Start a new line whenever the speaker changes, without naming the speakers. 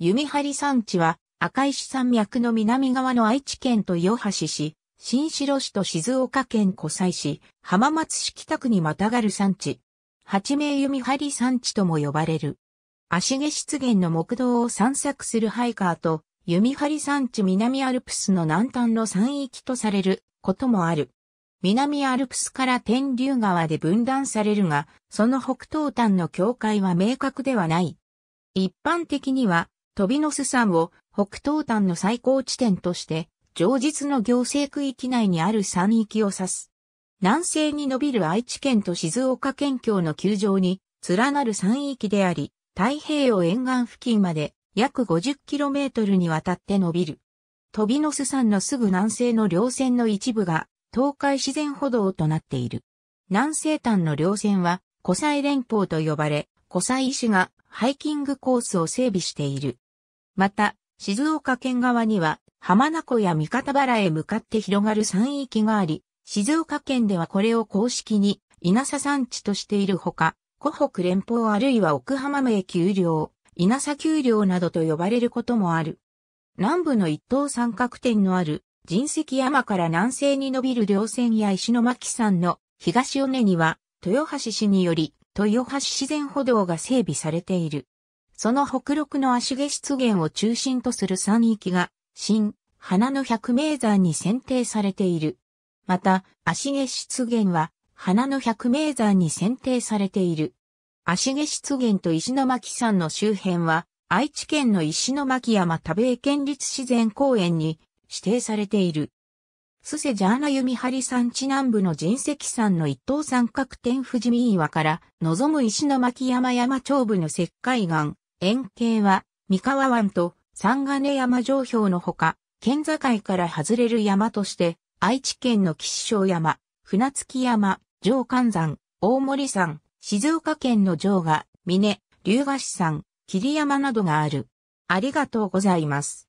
弓張山地は赤石山脈の南側の愛知県と豊橋市、新城市と静岡県湖西市、浜松市北区にまたがる山地。八名弓張山地とも呼ばれる。足毛湿原の木道を散策するハイカーと、弓張山地南アルプスの南端の山域とされることもある。南アルプスから天竜川で分断されるが、その北東端の境界は明確ではない。一般的には、トビノス山を北東端の最高地点として、上日の行政区域内にある山域を指す。南西に伸びる愛知県と静岡県境の球場に連なる山域であり、太平洋沿岸付近まで約 50km にわたって伸びる。飛びの巣山のすぐ南西の稜線の一部が東海自然歩道となっている。南西端の稜線は古西連峰と呼ばれ、古西医師がハイキングコースを整備している。また、静岡県側には浜名湖や三方原へ向かって広がる山域があり、静岡県ではこれを公式に稲佐山地としているほか、湖北連邦あるいは奥浜名丘陵、稲佐丘陵などと呼ばれることもある。南部の一等三角点のある人石山から南西に伸びる稜線や石巻山の東尾根には豊橋市により豊橋自然歩道が整備されている。その北陸の足毛湿原を中心とする山域が、新、花の百名山に選定されている。また、足毛湿原は、花の百名山に選定されている。足毛湿原と石巻山の周辺は、愛知県の石巻山田米県立自然公園に指定されている。スセジャーナ弓張山地南部の人石山の一等三角点富士見岩から望む石巻山山頂部の石灰岩、円形は、三河湾と三金山上標のほか、県境から外れる山として、愛知県の吉祥山、船月山、城関山、大森山、静岡県の城が、峰、龍河市山、霧山などがある。ありがとうございます。